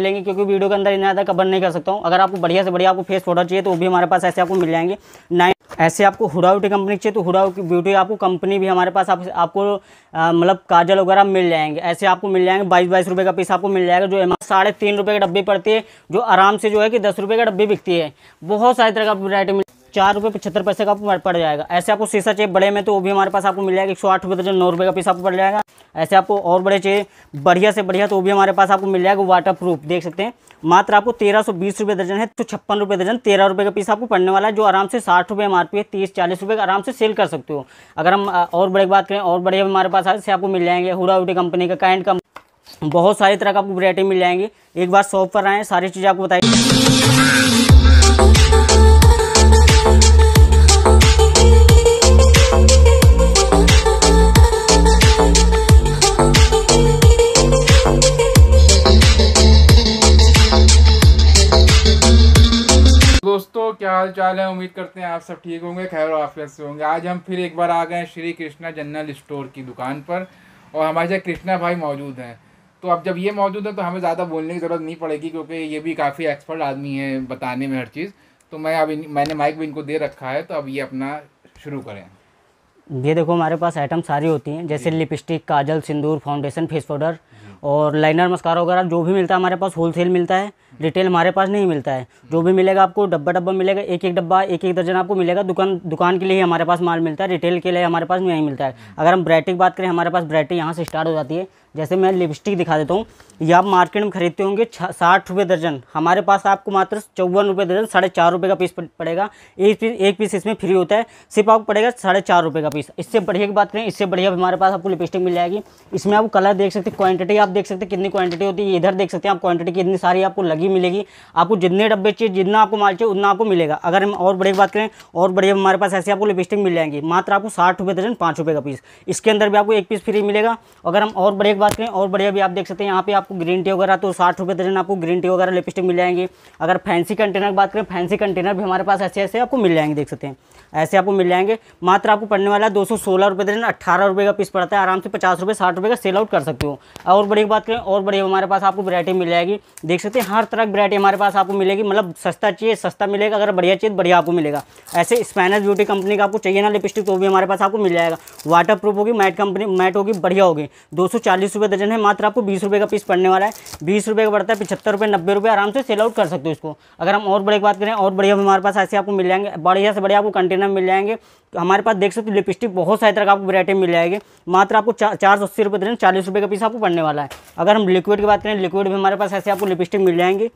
मिलेंगे क्योंकि वीडियो के अंदर इन्हें ज़्यादा कवर नहीं कर सकता हूँ अगर आपको बढ़िया से बढ़िया आपको फेस पाउडर चाहिए तो वो भी हमारे पास ऐसे आपको मिल जाएंगे नाइन ऐसे आपको हुडा ब्यूटी कंपनी चाहिए तो हुडा ब्यूटी आपको कंपनी भी हमारे पास आप, आपको मतलब काजल वगैरह मिल जाएंगे ऐसे आपको मिल जाएंगे बाईस बाईस रुपये का पीस आपको मिल जाएगा जो साढ़े तीन रुपये के डब्बे पड़ती है जो आराम से जो है कि दस रुपये का डब्बे बिकती है बहुत सारी तरह का वरायटी मिल चार रुपये पचहत्तर पैसे का आपको पड़ जाएगा ऐसे आपको शीशा चाहिए बड़े में तो वो भी हमारे पास आपको मिल जाएगा एक सौ आठ रुपये दर्जन तो नौ रुपये का पीस आपको पड़ जाएगा ऐसे आपको और बड़े चाहिए बढ़िया से बढ़िया तो वो भी हमारे पास आपको मिल जाएगा वाटर प्रूफ देख सकते हैं मात्र आपको तेरह सौ बीस रुपये दर्जन है तो छप्पन रुपये दर्जन तेरह रुपये का पीस आपको पड़ने वाला है जो आराम से साठ रुपये एम आर पी है तीस चालीस रुपये का आराम से सेल कर सकते हो अगर हम और बड़े की बात करें और बड़े हमारे पास से आपको मिल जाएंगे हुडा उडी कंपनी का कैंड का बहुत सारी तरह का आपको वरायटी मिल जाएंगी एक बार शॉप पर आएँ सारी चीज़ें आपको बताइए क्या हाल चाल है उम्मीद करते हैं आप सब ठीक होंगे खैर आफियत से होंगे आज हम फिर एक बार आ गए श्री कृष्णा जनरल स्टोर की दुकान पर और हमारे साथ कृष्णा भाई मौजूद हैं तो अब जब ये मौजूद हैं तो हमें ज़्यादा बोलने की ज़रूरत नहीं पड़ेगी क्योंकि ये भी काफ़ी एक्सपर्ट आदमी है बताने में हर चीज़ तो मैं अब मैंने माइक भी इनको दे रखा है तो अब ये अपना शुरू करें ये देखो हमारे पास आइटम सारी होती हैं जैसे लिपस्टिक काजल सिंदूर फाउंडेशन फेस पाउडर और लाइनर मस्कारा वगैरह जो भी मिलता है हमारे पास होलसेल मिलता है रिटेल हमारे पास नहीं मिलता है जो भी मिलेगा आपको डब्बा डब्बा मिलेगा एक एक डब्बा एक एक दर्जन आपको मिलेगा दुकान दुकान के लिए ही हमारे पास माल मिलता है रिटेल के लिए हमारे पास नहीं मिलता है अगर हम ब्राइटी की बात करें हमारे पास ब्राइटी यहाँ से स्टार्ट हो जाती है जैसे मैं लिपस्टिक दिखा देता हूँ ये आप मार्केट में खरीदते होंगे साठ रुपये दर्जन हमारे पास आपको मात्र चौवन रुपये दर्जन साढ़े चार रुपये का पीस पड़ेगा एक पीस एक पीस इसमें फ्री होता है सिर्फ आपको पड़ेगा साढ़े चार रुपये का पीस इससे बढ़िया की बात करें इससे बढ़िया हमारे पास आपको लिपस्टिक मिल जाएगी इसमें आप कलर देख सकते हैं क्वांटिटी आप देख सकते हैं कितनी क्वान्टिटी होती है इधर देख सकते हैं आप की कितनी सारी आपको लगी मिलेगी आपको जितने डब्बे चाहिए जितना आपको माल चाहिए उतना आपको मिलेगा अगर हम और बढ़िया बात करें और बढ़िया हमारे पास ऐसे आपको लिपस्टिक मिल जाएंगी मात्र आपको साठ रुपये दर्जन पाँच रुपये का पीस इसके अंदर भी आपको एक पीस फ्री मिलेगा अगर हम और बढ़िया बात करें और बढ़िया भी आप देख सकते हैं यहाँ पे आपको ग्रीन टी वगैरह तो साठ रुपये दर्जन आपको ग्रीन टी वगैरह लिपस्टिक मिल जाएंगे अगर फैंसी कंटेनर की बात करें फैंसी कंटेनर भी हमारे पास ऐसे ऐसे आपको मिल जाएंगे देख सकते हैं ऐसे आपको मिल जाएंगे मात्र आपको पड़ने वाला है दो सौ सोलह रुपये दर्जन अट्ठारह रुपये का पीस पड़ता है आराम से पचास रुपये साठ रुपये का सेल आउट कर सकते हो और बढ़िया बात करें और बढ़िया हमारे पास आपको वरायटी मिल जाएगी देख सकते हैं हर तरह की वरायटी हमारे पास आपको मिलेगी मतलब सस्ता चाहिए सस्ता मिलेगा अगर बढ़िया चाहिए तो बढ़िया आपको मिलेगा ऐसे स्पेनस ब्यूटी कंपनी का आपको चाहिए ना लिपस्टिक तो भी हमारे पास आपको मिल जाएगा वाटर प्रूफ होगी मैट कंपनी मैट होगी बढ़िया होगी दो सौ चालीस चालीस रुपये दर्जन है मात्र आपको बीस रुपये का पीस पड़ने वाला है बीस रुपये का पड़ता है पचहत्तर रुपये नब्बे रुपये आराम से सेल आउट कर सकते हो इसको अगर हम और बड़े की बात करें और बढ़िया हमारे पास ऐसे आपको मिल जाएंगे बढ़िया से बढ़िया आपको कंटेनर मिल जाएंगे हमारे पास देख सकते हो लिपस्टिक बहुत सारी तरह का आपको वैरायटी मिल जाएगी मात्र आपको चार सौ अस्सी रुपये दर्जन चालीस रुपये का पीस आपको पड़ने वाला है अगर हम लिक्विड की बात करें लिक्विड भी हमारे पास ऐसे आपको लिपस्टिक मिल जाएंगे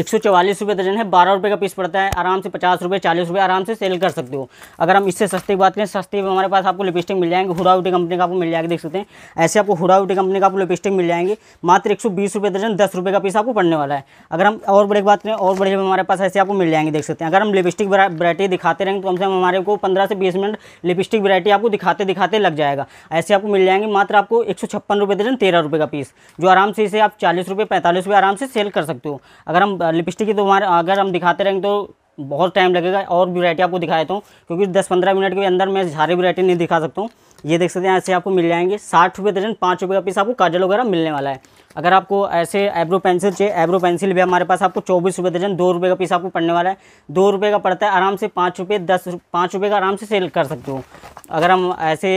एक सौ चवालीस रुपये दर्जन है बारह रुपये का पीस पड़ता है आराम से पचास रुपये चालीस रुपये आराम से सेल कर सकते हो अगर हम इससे सस्ती बात करें सस्ते में हमारे पास आपको लिपस्टिक मिल जाएंगे हुरा ब्यूटी कंपनी का आपको मिल जाएगा देख सकते हैं ऐसे आपको हुरा ब्यूटी कंपनी का आपको लिपस्टिक मिल जाएंगे मात्र एक सौ बीस रुपये दर्जन दस रुपये का पीस आपको पड़ने वाला है अगर हम और बड़े बात करें और बड़े हमारे पास ऐसे आपको मिल जाएंगे देख सकते हैं अगर हम लिपस्टिक वरायटी दिखाते रहेंगे तो हमसे हम हमारे को पंद्रह से बीस मिनट लिपस्टिक वरायटी आपको दिखाते दिखाते लग जाएगा ऐसे आपको मिल जाएंगे मात्र आपको एक सौ छप्पन रुपये दर्जन तेरह रुपये का पीस जो आराम से इसे आप चालीस रुपये पैंतालीस रुपये आराम से सेल कर सकते हो अगर हम लिपस्टिक की तो हमारे अगर हम दिखाते रहेंगे तो बहुत टाइम लगेगा और वैरायटी आपको दिखा देता हूँ क्योंकि दस पंद्रह मिनट के अंदर मैं सारी वरायटी नहीं दिखा सकता हूँ ये देख सकते हैं ऐसे आपको मिल जाएंगे साठ रुपये दर्जन पाँच रुपये का पीस आपको काजल वगैरह मिलने वाला है अगर आपको ऐसे एब्रो पेंसिल चाहिए एब्रो पेंसिल भी हमारे पास आपको चौबीस रुपये दर्जन दो रुपये का पीस आपको पड़ने वाला है दो रुपये का पड़ता है आराम से पाँच रुपये दस पाँच रुपये का आराम से सेल कर सकते हो अगर हम ऐसे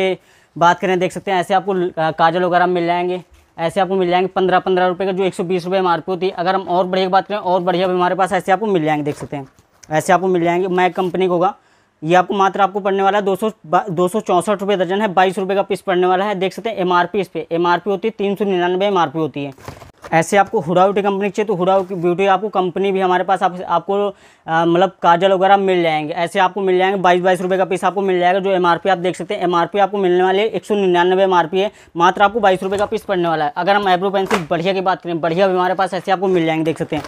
बात करें देख सकते हैं ऐसे आपको काजल वगैरह मिल जाएंगे ऐसे आपको मिल जाएंगे पंद्रह पंद्रह रुपये का जो एक सौ बीस रुपये एम होती है अगर हम और बढ़िया बात करें और बढ़िया भी हमारे पास ऐसे आपको मिल जाएंगे देख सकते हैं ऐसे आपको मिल जाएंगे मैक कंपनी को होगा ये आपको मात्र आपको पड़ने वाला है दो सौ दो सौ चौंसठ रुपये दर्जन है बाईस रुपये का पीस पड़ने वाला है देख सकते हैं एम आर पी इस पर एम आर पी होती है तीन सौ निन्यानवे एम आर पी होती है ऐसे आपको हुडा ब्यूटी कंपनी चाहिए तो हुडा ब्यूटी आपको कंपनी भी हमारे पास आप, आपको मतलब काजल वगैरह मिल जाएंगे ऐसे आपको मिल जाएंगे बाईस बाईस रुपये का पीस आपको मिल जाएगा जो एम आप देख सकते हैं एम आपको मिलने वाले एक सौ निन्यानवे एम है मात्र आपको बाईस रुपये का पीस पड़ने वाला है अगर हम एब्रो पेंसिल बढ़िया की बात करें बढ़िया भी हमारे पास ऐसे आपको मिल जाएंगे देख सकते हैं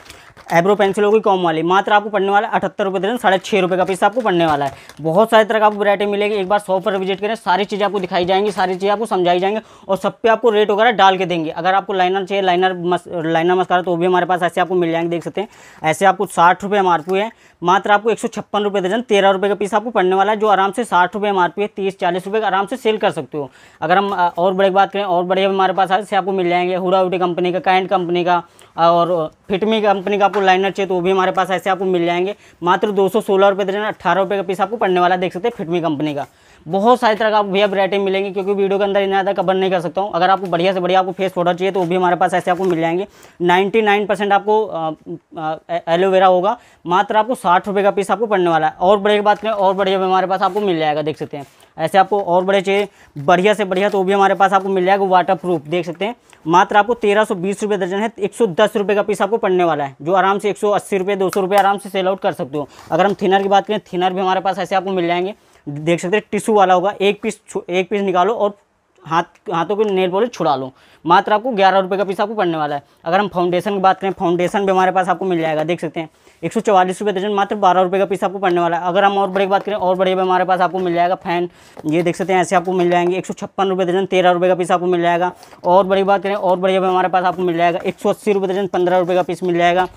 एब्रो पेंसिल होगी कॉम वाली मात्र आपको पढ़ने वाला है अठहत्तर रुपये दर्जन साढ़े छः रुपये का पीस आपको पड़ने वाला है बहुत सारे तरह का आपको वैरायटी मिलेगी एक बार शॉप पर विजिट करें सारी चीज़ें आपको दिखाई जाएंगी सारी चीज़ें आपको समझाई जाएंगे और सब पे आपको रेट वगैरह डाल के देंगे अगर आपको लाइनर चाहिए लाइनर मस लाइनर मस्कारा तो वो भी हमारे पास ऐसे आपको मिल जाएंगे देख सकते हैं ऐसे आपको साठ रुपये एम है मात्र आपको एक सौ छप्पन रुपये दर्जन तेरह रुपये का पीस आपको पड़ने वाला है जो आराम से साठ रुपये एम है तीस चालीस रुपये का आराम से सेल कर सकते हो अगर हम और बड़े बात करें और बड़े हमारे पास ऐसे आपको मिल जाएंगे हुरा कंपनी का कैंट कंपनी का और फिटमी कंपनी का आपको लाइनर चाहिए तो वो भी हमारे पास ऐसे आपको मिल जाएंगे मात्र दो सौ सोलह रुपये देना अट्ठारह रुपये का पीस आपको पड़ने वाला देख सकते हैं फिटमी कंपनी का बहुत सारी तरह का आपको भैया वरायटी मिलेंगी क्योंकि वीडियो के अंदर इतना ज़्यादा कवर नहीं कर सकता हूँ अगर आपको बढ़िया से बढ़िया आपको फेस पाउडर चाहिए तो वो भी हमारे पास ऐसे आपको मिल जाएंगे 99 परसेंट आपको एलोवेरा होगा मात्र आपको साठ रुपये का पीस आपको पड़ने वाला है और बड़े बात करें और बढ़िया हमारे पास आपको मिल जाएगा देख सकते हैं ऐसे आपको और बड़े चाहिए बढ़िया से बढ़िया तो वो भी हमारे पास आपको मिल जाएगा वाटर प्रूफ देख सकते हैं मात्र आपको तेरह सौ बीस रुपये दर्जन है एक सौ दस रुपये का पीस आपको पड़ने वाला है जो आराम से एक सौ अस्सी रुपये दो सौ रुपये आराम से सेल आउट कर सकते हो अगर हम थिनर की बात करें थिनर भी हमारे पास ऐसे आपको मिल जाएंगे देख सकते हैं टिशू वाला होगा एक पीस एक पीस निकालो और हाथ हाथों के नेल पॉलिश छुड़ा लो मात्र आपको ग्यारह रुपये का पीस आपको पड़ने वाला है अगर हम फाउंडेशन की बात करें फाउंडेशन भी हमारे पास आपको मिल जाएगा देख सकते हैं एक सौ चवालीस रुपये दर्जन मात्र बारह रुपये का पीस आपको पड़ने वाला है अगर हम और बड़े बात करें और बड़े हमारे पास आपको मिल जाएगा फैन ये देख सकते हैं ऐसे आपको मिल जाएंगे एक सौ छप्पन रुपये दर्जन तेरह रुपये का पीस आपको मिल जाएगा और बड़ी बात करें और बड़े हमारे पास आपको मिल जाएगा एक सौ अस्सी रुपये दर्जन पंद्रह रुपये का पीस मिल जाएगा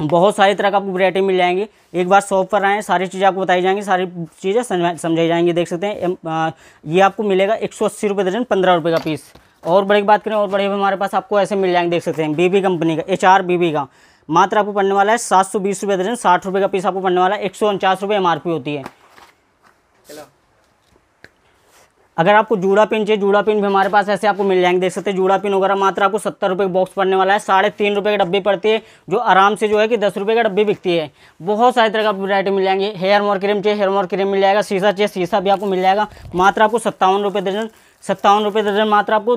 बहुत सारी तरह का आपको वरायटी मिल जाएंगी एक बार शॉप पर आएँ सारी चीज़ें आपको बताई जाएंगी सारी चीज़ें समझाई जाएंगी देख सकते हैं ये आपको मिलेगा एक सौ अस्सी रुपये दर्जन पंद्रह रुपये का पीस और बड़ी बात करें और बड़े हमारे पास आपको ऐसे मिल जाएंगे देख सकते हैं बीबी कंपनी का एच आर बीबी का मात्र आपको पड़ने वाला है सात सौ बीस रुपये दर्जन साठ रुपये का पीस आपको पड़ने वाला है एक सौ उनचास रुपये एम होती है अगर आपको जूड़ा पिन चाहिए जूड़ा पिन भी हमारे पास ऐसे आपको मिल जाएंगे देख सकते हैं जूड़ा पिन वगैरह मात्र आपको सत्तर रुपये बॉक्स पड़ने वाला है साढ़े तीन रुपये के डब्बे पड़ती है जो आराम से जो है कि दस रुपये का डब्बे बिकती है बहुत सारी तरह का वैरायटी मिल जाएंगे हेयर मोर क्रीम चाहिए हेयर मोर क्रीम मिल जाएगा शीशा चाहिए शीशा भी आपको मिल जाएगा मात्र आपको सत्तावन रुपये दर्जन सत्तावन रुपये दर्जन मात्र आपको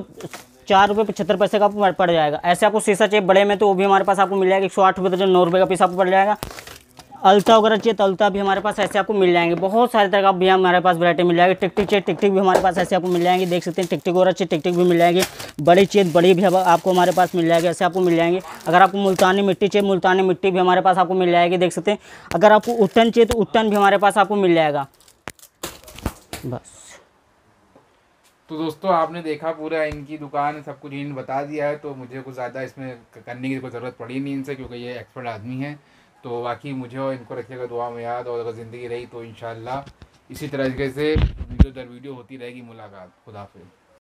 चार रुपये पचहत्तर पैसे का आपको पड़ जाएगा ऐसे आपको शीशा चाहिए बड़े में तो वो भी हमारे पास आपको मिल जाएगा एक सौ आठ रुपये दर्जन नौ रुपये का पीस आपको पड़ जाएगा अलता वगैरह चाहिए तो अलता भी हमारे पास ऐसे आपको मिल जाएंगे बहुत सारे तरह का भी हमारे पास वैरायटी मिल जाएगी टिकटिक चाहिए टिकटिक भी हमारे पास ऐसे आपको मिल जाएंगे देख सकते हैं टिकटिक वगैरह चाहिए टिकटिक भी मिल जाएगी बड़ी चाहिए बड़ी भी आपको हमारे पास मिल जाएगी ऐसे आपको मिल जाएंगे अगर आपको मुल्तानी मिट्टी चाहिए मुल्तानी मिट्टी भी हमारे पास आपको मिल जाएगी देख सकते हैं अगर आपको उत्तन चाहिए तो उत्तन भी हमारे पास आपको मिल जाएगा बस तो दोस्तों आपने देखा पूरा इनकी दुकान सब कुछ इन बता दिया है तो मुझे कुछ ज़्यादा इसमें करने की कोई ज़रूरत पड़ी नहीं इनसे क्योंकि ये एक्सपर्ट आदमी है तो बाकी मुझे और इनको रखिएगा दुआ में याद और अगर ज़िंदगी रही तो इन इसी तरीके से वीडियो दर वीडियो होती रहेगी मुलाकात खुदाफिज़